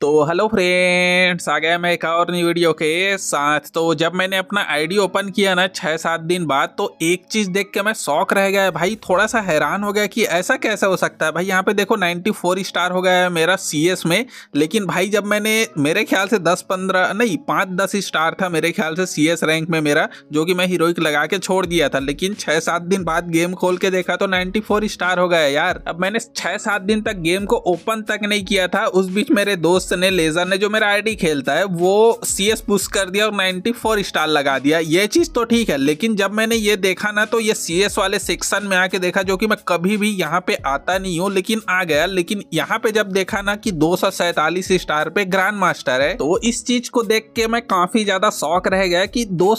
तो hello friends आ गया मैं एक और नई वीडियो के साथ तो जब मैंने अपना आईडी ओपन किया ना छः सात दिन बाद तो एक चीज़ देख के मैं शौक रह गया भाई थोड़ा सा हैरान हो गया कि ऐसा कैसे हो सकता है भाई यहाँ पे देखो 94 स्टार हो गया है मेरा सीएस में लेकिन भाई जब मैंने मेरे ख्याल से दस पंद्रह नहीं पाँच दस स्टार था मेरे ख्याल से सी रैंक में मेरा जो कि मैं हीरोइक लगा के छोड़ दिया था लेकिन छः सात दिन बाद गेम खोल के देखा तो नाइन्टी स्टार हो गया यार अब मैंने छः सात दिन तक गेम को ओपन तक नहीं किया था उस बीच मेरे दोस्त दोस्त ने लेजर ने जो मेरा आईडी खेलता है वो सी एस पुस्ट कर दिया और 94 स्टार लगा दिया ये चीज़ तो ठीक है लेकिन जब मैंने ये देखा ना तो ये सी एस वाले सेक्शन में आके देखा जो कि मैं कभी भी यहाँ पे आता नहीं हूँ लेकिन आ गया लेकिन यहाँ पे जब देखा ना कि दो स्टार पे ग्रांड मास्टर है तो इस चीज को देख के मैं काफी ज्यादा शौक रह गया की दो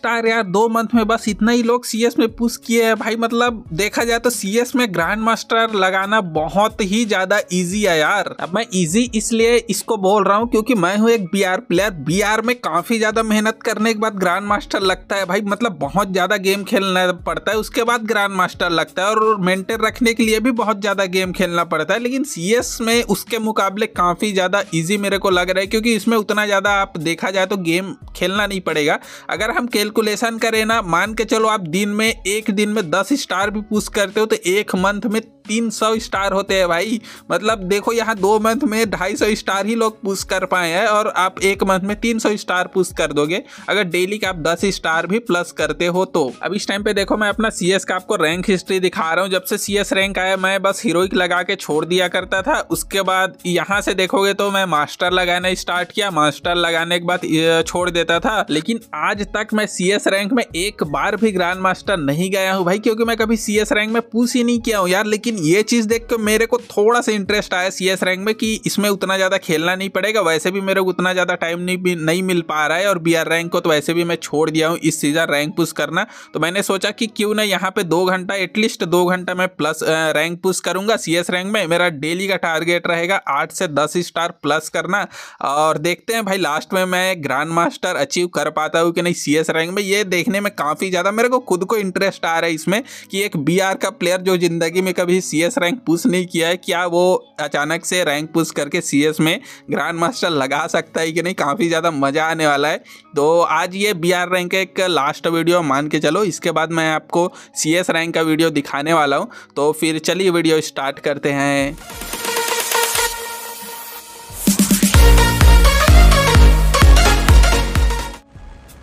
स्टार यार दो मंथ में बस इतना ही लोग सी में पुस्ट किए है भाई मतलब देखा जाए तो सी में ग्रांड मास्टर लगाना बहुत ही ज्यादा इजी है यार अब मैं इजी इस इसलिए इसको बोल रहा हूँ क्योंकि मैं हूँ एक बी प्लेयर बी में काफ़ी ज़्यादा मेहनत करने के बाद ग्रांड मास्टर लगता है भाई मतलब बहुत ज़्यादा गेम खेलना पड़ता है उसके बाद ग्रांड मास्टर लगता है और मेंटेन रखने के लिए भी बहुत ज़्यादा गेम खेलना पड़ता है लेकिन सी में उसके मुकाबले काफ़ी ज़्यादा ईजी मेरे को लग रहा है क्योंकि इसमें उतना ज़्यादा आप देखा जाए तो गेम खेलना नहीं पड़ेगा अगर हम कैलकुलेशन करें ना मान के चलो आप दिन में एक दिन में दस स्टार भी पुश करते हो तो एक मंथ में तीन सौ स्टार होते हैं भाई मतलब देखो यहाँ दो मंथ में ढाई 300 स्टार ही लोग पुश कर पाए हैं और आप एक मंथ में 300 स्टार पुश कर दोगे अगर डेली का आप 10 स्टार भी प्लस करते हो तो अब इस टाइम पे देखो मैं अपना सी का आपको रैंक हिस्ट्री दिखा रहा हूँ जब से सी रैंक आया मैं बस हीरोइक लगा के छोड़ दिया करता था उसके बाद यहाँ से देखोगे तो मैं मास्टर लगाना स्टार्ट किया मास्टर लगाने के बाद छोड़ देता था लेकिन आज तक मैं सी रैंक में एक बार भी ग्रांड मास्टर नहीं गया हूँ भाई क्योंकि मैं कभी सी रैंक में पूछ ही नहीं किया हूँ यार लेकिन ये चीज देख के मेरे को थोड़ा सा इंटरेस्ट आया सी रैंक में कि इसमें उतना उतना ज़्यादा खेलना नहीं पड़ेगा वैसे भी मेरे को उतना ज़्यादा टाइम नहीं भी नहीं मिल पा रहा है और बी रैंक को तो वैसे भी मैं छोड़ दिया हूँ इस सीज़न रैंक पुश करना तो मैंने सोचा कि क्यों ना यहाँ पर दो घंटा एटलीस्ट दो घंटा मैं प्लस रैंक पुश करूँगा सी रैंक में मेरा डेली का टारगेट रहेगा आठ से दस स्टार प्लस करना और देखते हैं भाई लास्ट में मैं ग्रांड मास्टर अचीव कर पाता हूँ कि नहीं सी रैंक में ये देखने में काफ़ी ज़्यादा मेरे को खुद को इंटरेस्ट आ रहा है इसमें कि एक बी का प्लेयर जो ज़िंदगी में कभी सी रैंक पुश नहीं किया है क्या वो अचानक से रैंक पुश करके सी सीएस में ग्रांड मास्टर लगा सकता है कि नहीं काफ़ी ज़्यादा मज़ा आने वाला है तो आज ये बी आर रैंक का एक लास्ट वीडियो मान के चलो इसके बाद मैं आपको सी एस रैंक का वीडियो दिखाने वाला हूँ तो फिर चलिए वीडियो स्टार्ट करते हैं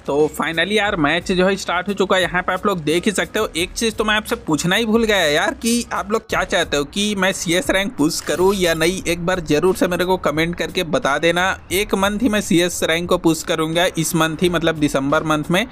तो फाइनली यार मैच जो है स्टार्ट हो चुका है यहाँ पे आप लोग देख ही सकते हो एक चीज़ तो मैं आपसे पूछना ही भूल गया यार कि आप लोग क्या चाहते हो कि मैं सी एस रैंक पुश करूँ या नहीं एक बार ज़रूर से मेरे को कमेंट करके बता देना एक मंथ ही मैं सी एस रैंक को पुश करूंगा इस मंथ ही मतलब दिसंबर मंथ में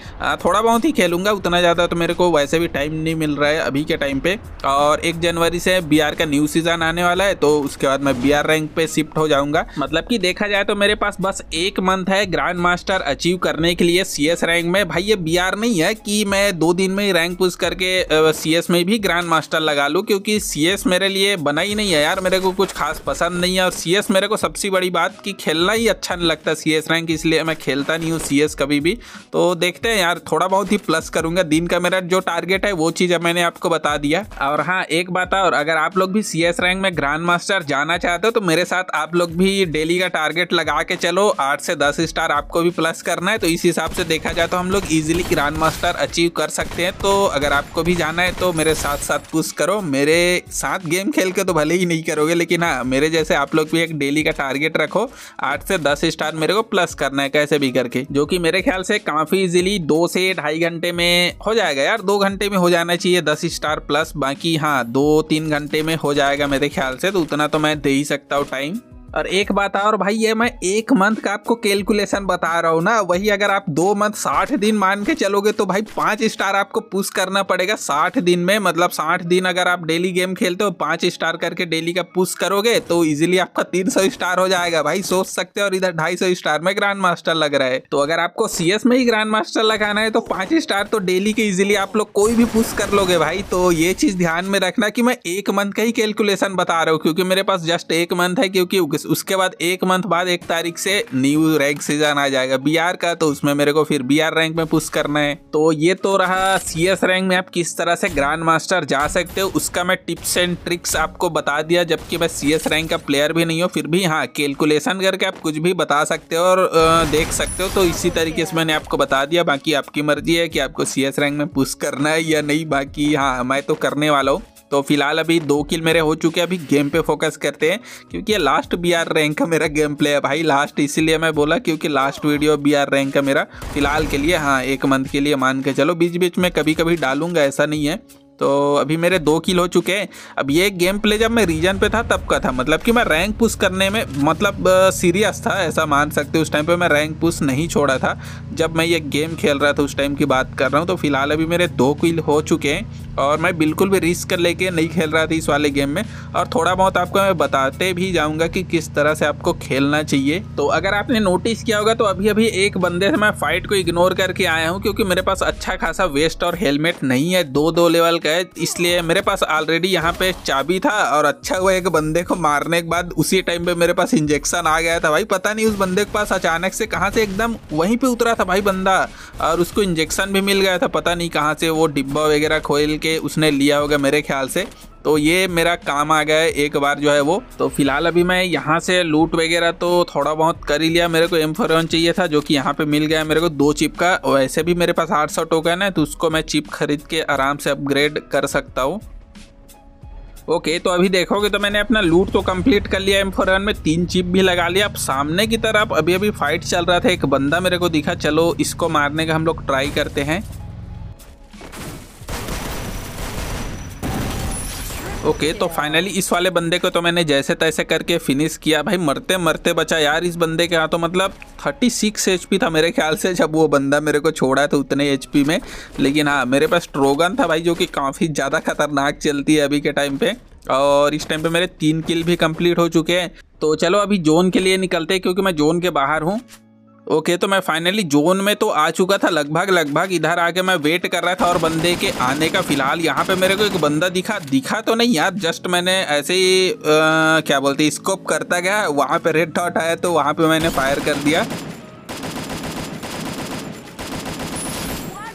थोड़ा बहुत ही खेलूंगा उतना ज़्यादा तो मेरे को वैसे भी टाइम नहीं मिल रहा है अभी के टाइम पे और एक जनवरी से बी का न्यू सीज़न आने वाला है तो उसके बाद मैं बी रैंक पे शिफ्ट हो जाऊंगा मतलब की देखा जाए तो मेरे पास बस एक मंथ है ग्रांड मास्टर अचीव करने के लिए सी सीएस रैंक में भाई ये बीआर नहीं है कि मैं दो दिन में ही रैंक पुश करके सीएस में भी ग्रैंड मास्टर लगा लूँ क्योंकि सीएस मेरे लिए बना ही नहीं है यार मेरे को कुछ खास पसंद नहीं है और सीएस मेरे को सबसे बड़ी बात कि खेलना ही अच्छा नहीं लगता एस रैंक इसलिए मैं खेलता नहीं हूँ एस कभी भी तो देखते हैं यार थोड़ा बहुत ही प्लस करूँगा दिन का मेरा जो टारगेट है वो चीज़ मैंने आपको बता दिया और हाँ एक बात और अगर आप लोग भी एस रैंक में ग्रैंड मास्टर जाना चाहते हो तो मेरे साथ आप लोग भी डेली का टारगेट लगा के चलो आठ से दस स्टार आपको भी प्लस करना है तो इस हिसाब से देखा जाए तो हम लोग इजीली ग्रांड मास्टर अचीव कर सकते हैं तो अगर आपको भी जाना है तो मेरे साथ साथ पुश करो मेरे साथ गेम खेल के तो भले ही नहीं करोगे लेकिन हाँ मेरे जैसे आप लोग भी एक डेली का टारगेट रखो आठ से दस स्टार मेरे को प्लस करना है कैसे भी करके जो कि मेरे ख्याल से काफ़ी ईजिली दो से ढाई घंटे में हो जाएगा यार दो घंटे में हो जाना चाहिए दस स्टार प्लस बाकी हाँ दो तीन घंटे में हो जाएगा मेरे ख्याल से तो उतना तो मैं दे ही सकता हूँ टाइम और एक बात और भाई ये मैं एक मंथ का आपको कैलकुलेशन बता रहा हूँ ना वही अगर आप दो मंथ साठ दिन मान के चलोगे तो भाई पांच स्टार आपको पुश करना पड़ेगा साठ दिन में मतलब साठ दिन अगर आप डेली गेम खेलते हो पांच स्टार करके डेली का पुश करोगे तो इजिली आपका तीन सौ स्टार हो जाएगा भाई सोच सकते हो और इधर ढाई सौ स्टार में ग्रांड मास्टर लग रहा है तो अगर आपको सी में ही ग्रांड मास्टर लगाना है तो पांच स्टार तो डेली के इजिली आप लोग कोई भी पुश कर लोगे भाई तो ये चीज़ ध्यान में रखना की मैं एक मंथ का ही कैलकुलेशन बता रहा हूँ क्योंकि मेरे पास जस्ट एक मंथ है क्योंकि उसके बाद एक मंथ बाद एक तारीख से न्यू रैंक सीजन आ जाएगा बी का तो उसमें मेरे को फिर बी रैंक में पुश करना है तो ये तो रहा सी रैंक में आप किस तरह से ग्रांड मास्टर जा सकते हो उसका मैं टिप्स एंड ट्रिक्स आपको बता दिया जबकि मैं सी रैंक का प्लेयर भी नहीं हूँ फिर भी हाँ कैलकुलेशन करके आप कुछ भी बता सकते हो और देख सकते हो तो इसी तरीके से मैंने आपको बता दिया बाकी आपकी मर्जी है कि आपको सी रैंक में पुश करना है या नहीं बाकी हाँ मैं तो करने वाला हूँ तो फिलहाल अभी दो किल मेरे हो चुके हैं अभी गेम पे फोकस करते हैं क्योंकि ये लास्ट बी आर रैंक का मेरा गेम प्ले है भाई लास्ट इसीलिए मैं बोला क्योंकि last video B R rank का मेरा फिलहाल के लिए हाँ एक मंथ के लिए मान के चलो बीच बीच में कभी कभी डालूंगा ऐसा नहीं है तो अभी मेरे दो किल हो चुके हैं अब ये गेम प्ले जब मैं रीजन पे था तब का था मतलब कि मैं रैंक पुश करने में मतलब सीरियस था ऐसा मान सकते उस टाइम पे मैं रैंक पुश नहीं छोड़ा था जब मैं ये गेम खेल रहा था उस टाइम की बात कर रहा हूँ तो फिलहाल अभी मेरे दो किल हो चुके हैं और मैं बिल्कुल भी रिस्क कर लेके नहीं खेल रहा था इस वाले गेम में और थोड़ा बहुत आपको मैं बताते भी जाऊँगा कि किस तरह से आपको खेलना चाहिए तो अगर आपने नोटिस किया होगा तो अभी अभी एक बंदे से मैं फ़ाइट को इग्नोर करके आया हूँ क्योंकि मेरे पास अच्छा खासा वेस्ट और हेलमेट नहीं है दो दो लेवल गए इसलिए मेरे पास ऑलरेडी यहाँ पे चाबी था और अच्छा हुआ एक बंदे को मारने के बाद उसी टाइम पे मेरे पास इंजेक्शन आ गया था भाई पता नहीं उस बंदे के पास अचानक से कहाँ से एकदम वहीं पे उतरा था भाई बंदा और उसको इंजेक्शन भी मिल गया था पता नहीं कहाँ से वो डिब्बा वगैरह खोल के उसने लिया होगा मेरे ख्याल से तो ये मेरा काम आ गया है एक बार जो है वो तो फिलहाल अभी मैं यहाँ से लूट वगैरह तो थोड़ा बहुत कर ही लिया मेरे को एम चाहिए था जो कि यहाँ पे मिल गया मेरे को दो चिप का वैसे भी मेरे पास आठ सौ टोकन है तो उसको मैं चिप खरीद के आराम से अपग्रेड कर सकता हूँ ओके okay, तो अभी देखोगे तो मैंने अपना लूट तो कंप्लीट कर लिया एम फोर में तीन चिप भी लगा लिया अब सामने की तरफ अभी अभी फाइट चल रहा था एक बंदा मेरे को दिखा चलो इसको मारने का हम लोग ट्राई करते हैं ओके तो फाइनली इस वाले बंदे को तो मैंने जैसे तैसे करके फिनिश किया भाई मरते मरते बचा यार इस बंदे के यहाँ तो मतलब 36 सिक्स एच था मेरे ख्याल से जब वो बंदा मेरे को छोड़ा था तो उतने एच में लेकिन हाँ मेरे पास ट्रोगन था भाई जो कि काफ़ी ज़्यादा खतरनाक चलती है अभी के टाइम पर और इस टाइम पर मेरे तीन किल भी कम्प्लीट हो चुके हैं तो चलो अभी जोन के लिए निकलते हैं क्योंकि मैं जोन के बाहर हूँ ओके तो मैं फाइनली जोन में तो आ चुका था लगभग लगभग इधर आके मैं वेट कर रहा था और बंदे के आने का फिलहाल यहाँ पे मेरे को एक बंदा दिखा दिखा तो नहीं यार जस्ट मैंने ऐसे ही आ, क्या बोलते स्कोप करता गया वहाँ पे रेड डॉट आया तो वहाँ पे मैंने फायर कर दिया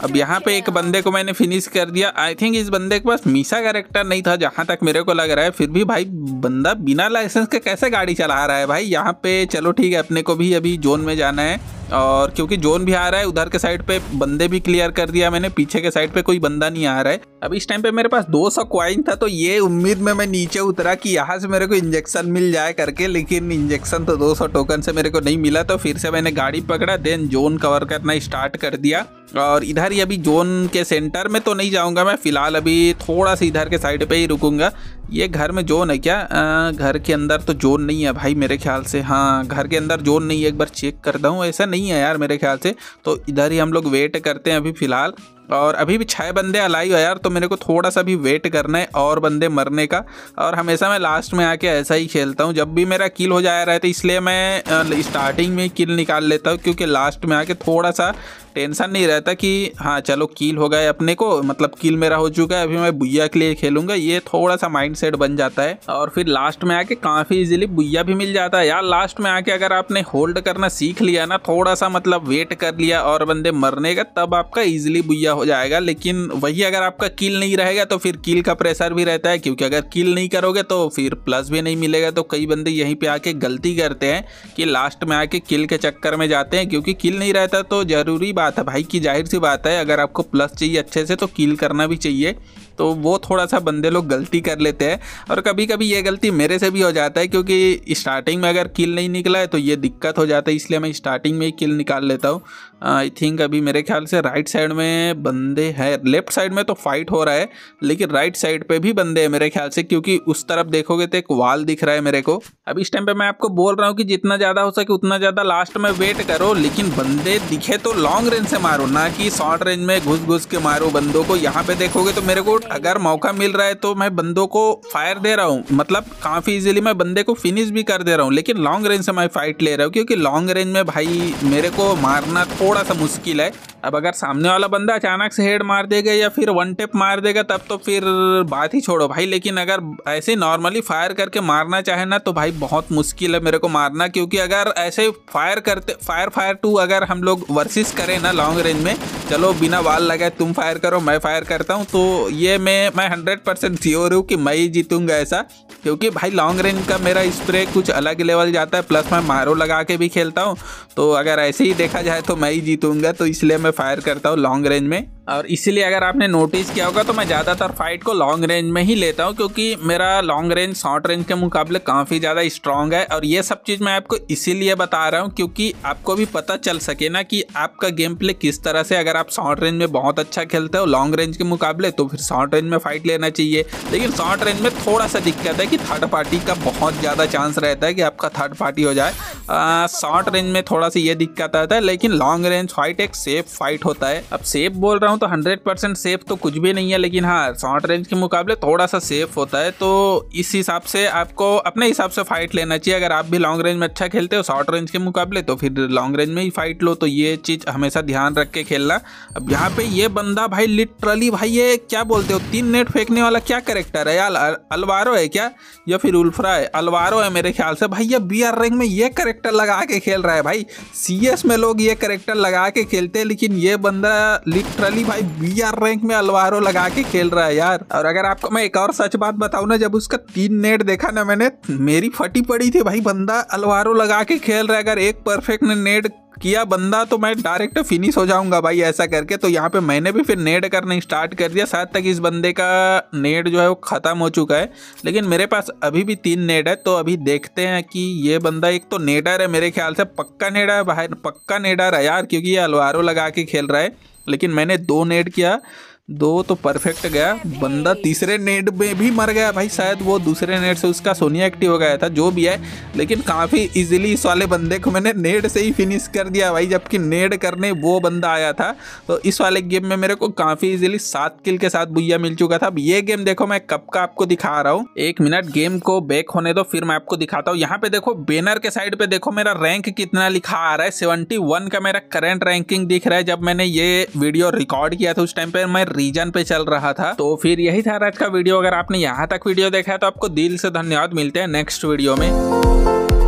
अब यहाँ पे एक बंदे को मैंने फिनिश कर दिया आई थिंक इस बंदे के पास मीसा कैरेक्टर नहीं था जहाँ तक मेरे को लग रहा है फिर भी भाई बंदा बिना लाइसेंस के कैसे गाड़ी चला रहा है भाई यहाँ पे चलो ठीक है अपने को भी अभी जोन में जाना है और क्योंकि जोन भी आ रहा है उधर के साइड पे बंदे भी क्लियर कर दिया मैंने पीछे के साइड पे कोई बंदा नहीं आ रहा है अब इस टाइम पे मेरे पास 200 सौ क्वाइन था तो ये उम्मीद में मैं नीचे उतरा कि यहाँ से मेरे को इंजेक्शन मिल जाए करके लेकिन इंजेक्शन तो 200 टोकन से मेरे को नहीं मिला तो फिर से मैंने गाड़ी पकड़ा देन जोन कवर करना स्टार्ट कर दिया और इधर ही अभी जोन के सेंटर में तो नहीं जाऊंगा मैं फिलहाल अभी थोड़ा सा इधर के साइड पे ही रुकूंगा ये घर में जोन है क्या आ, घर के अंदर तो जोन नहीं है भाई मेरे ख्याल से हाँ घर के अंदर जोन नहीं है एक बार चेक करता हूँ ऐसा नहीं है यार मेरे ख्याल से तो इधर ही हम लोग वेट करते हैं अभी फ़िलहाल और अभी भी छः बंदे अलाइव है यार तो मेरे को थोड़ा सा भी वेट करना है और बंदे मरने का और हमेशा मैं लास्ट में आके ऐसा ही खेलता हूँ जब भी मेरा किल हो जाया रहता तो है इसलिए मैं स्टार्टिंग में किल निकाल लेता हूँ क्योंकि लास्ट में आके थोड़ा सा टेंशन नहीं रहता कि हाँ चलो कील हो गए अपने को मतलब किल मेरा हो चुका है अभी मैं बुइया के लिए खेलूँगा ये थोड़ा सा माइंड सेट बन जाता है और फिर लास्ट में आके काफ़ी ईजिली बुइया भी मिल जाता है यार लास्ट में आके अगर आपने होल्ड करना सीख लिया ना थोड़ा सा मतलब वेट कर लिया और बंदे मरने का तब आपका इजिली बुइया हो जाएगा लेकिन वही अगर आपका कील नहीं रहेगा तो फिर कील का प्रेशर भी रहता है क्योंकि अगर कील नहीं करोगे तो फिर प्लस भी नहीं मिलेगा तो कई बंदे यहीं पे आके गलती करते हैं कि लास्ट में आके किल के चक्कर में जाते हैं क्योंकि किल नहीं रहता तो ज़रूरी बात है भाई की जाहिर सी बात है अगर आपको प्लस चाहिए अच्छे से तो किल करना भी चाहिए तो वो थोड़ा सा बंदे लोग गलती कर लेते हैं और कभी कभी ये गलती मेरे से भी हो जाता है क्योंकि स्टार्टिंग में अगर किल नहीं निकला है तो ये दिक्कत हो जाता है इसलिए मैं स्टार्टिंग में ही किल निकाल लेता हूँ आई uh, थिंक अभी मेरे ख्याल से राइट साइड में बंदे हैं लेफ्ट साइड में तो फाइट हो रहा है लेकिन राइट साइड पे भी बंदे हैं मेरे ख्याल से क्योंकि उस तरफ देखोगे तो एक वाल दिख रहा है मेरे को अब इस टाइम पे मैं आपको बोल रहा हूँ कि जितना ज़्यादा हो सके उतना ज़्यादा लास्ट में वेट करो लेकिन बंदे दिखे तो लॉन्ग रेंज से मारो ना कि शॉर्ट रेंज में घुस घुस के मारो बंदों को यहाँ पर देखोगे तो मेरे को लोग अगर मौका मिल रहा है तो मैं बंदों को फायर दे रहा हूँ मतलब काफ़ी इजीली मैं बंदे को फिनिश भी कर दे रहा हूँ लेकिन लॉन्ग रेंज से मैं फाइट ले रहा हूँ क्योंकि लॉन्ग रेंज में भाई मेरे को मारना थोड़ा सा मुश्किल है अब अगर सामने वाला बंदा अचानक से हेड मार देगा या फिर वन टेप मार देगा तब तो फिर बात ही छोड़ो भाई लेकिन अगर ऐसे नॉर्मली फायर करके मारना चाहे ना तो भाई बहुत मुश्किल है मेरे को मारना क्योंकि अगर ऐसे फायर करते फायर फायर टू अगर हम लोग वर्सेस करें ना लॉन्ग रेंज में चलो बिना वाल लगाए तुम फायर करो मैं फायर करता हूँ तो ये ये मैं मैं हंड्रेड परसेंट श्योर हूँ कि मैं ही जीतूंगा ऐसा क्योंकि भाई लॉन्ग रेंज का मेरा स्प्रे कुछ अलग लेवल जाता है प्लस मैं मारो लगा के भी खेलता हूँ तो अगर ऐसे ही देखा जाए तो मैं ही जीतूंगा तो इसलिए मैं फायर करता हूँ लॉन्ग रेंज में और इसीलिए अगर आपने नोटिस किया होगा तो मैं ज़्यादातर फाइट को लॉन्ग रेंज में ही लेता हूँ क्योंकि मेरा लॉन्ग रेंज शॉर्ट रेंज के मुकाबले काफ़ी ज़्यादा स्ट्रॉन्ग है और ये सब चीज़ मैं आपको इसीलिए बता रहा हूँ क्योंकि आपको भी पता चल सके ना कि आपका गेम प्ले किस तरह से अगर आप शॉर्ट रेंज में बहुत अच्छा खेलते हो लॉन्ग रेंज के मुकाबले तो फिर शॉर्ट रेंज में फाइट लेना चाहिए लेकिन शॉर्ट रेंज में थोड़ा सा दिक्कत है कि थर्ड पार्टी का बहुत ज़्यादा चांस रहता है कि आपका थर्ड पार्टी हो जाए शॉर्ट रेंज में थोड़ा सा ये दिक्कत आता है लेकिन लॉन्ग रेंज फाइट एक सेफ फाइट होता है अब सेफ बोल रहा हूँ तो 100 परसेंट सेफ तो कुछ भी नहीं है लेकिन हाँ शॉर्ट रेंज के मुकाबले थोड़ा सा सेफ होता है तो इस हिसाब से आपको अपने हिसाब से फाइट लेना चाहिए अगर आप भी लॉन्ग रेंज में अच्छा खेलते हो शॉर्ट रेंज के मुकाबले तो फिर लॉन्ग रेंज में ही फाइट लो तो ये चीज़ हमेशा ध्यान रख के खेलना अब यहाँ पे ये बंदा भाई लिटरली भाई ये क्या बोलते हो तीन नेट फेंकने वाला क्या करेक्टर है यार अलवारो है क्या या फिर उल्फरा है अलवारो है मेरे ख्याल से भाई ये बी आर रैंक में ये करेक्टर लगा के खेल रहा है भाई सी में लोग ये करेक्टर लगा के खेलते हैं लेकिन ये बंदा लिटरली नहीं भाई वी आर रैंक में अलवारो लगा के खेल रहा है यार और अगर आपको मैं एक और सच बात बताऊ ना जब उसका तीन नेट देखा ना मैंने मेरी फटी पड़ी थी भाई बंदा अलवारो लगा के खेल रहा है अगर एक परफेक्ट ने नेट किया बंदा तो मैं डायरेक्ट फिनिश हो जाऊंगा भाई ऐसा करके तो यहाँ पे मैंने भी फिर नेट करना स्टार्ट कर दिया साथ तक इस बंदे का नेट जो है वो ख़त्म हो चुका है लेकिन मेरे पास अभी भी तीन नेट है तो अभी देखते हैं कि ये बंदा एक तो नेडर है मेरे ख्याल से पक्का नेडर है बाहर पक्का नेडर है यार क्योंकि ये अलवारों लगा के खेल रहा है लेकिन मैंने दो नेट किया दो तो परफेक्ट गया बंदा तीसरे नेट में भी मर गया भाई शायद वो दूसरे नेट से उसका सोनिया एक्टिव हो गया था जो भी है लेकिन काफ़ी इजीली इस वाले बंदे को मैंने नेट से ही फिनिश कर दिया भाई जबकि नेट करने वो बंदा आया था तो इस वाले गेम में मेरे को काफ़ी इजीली सात किल के साथ भुया मिल चुका था अब ये गेम देखो मैं कब का आपको दिखा रहा हूँ एक मिनट गेम को बैक होने दो फिर मैं आपको दिखाता हूँ यहाँ पे देखो बेनर के साइड पे देखो मेरा रैंक कितना लिखा आ रहा है सेवेंटी वन का मेरा करेंट रैंकिंग दिख रहा है जब मैंने ये वीडियो रिकॉर्ड किया था उस टाइम पे मैं रीजन पे चल रहा था तो फिर यही था आज का वीडियो अगर आपने यहाँ तक वीडियो देखा है तो आपको दिल से धन्यवाद मिलते हैं नेक्स्ट वीडियो में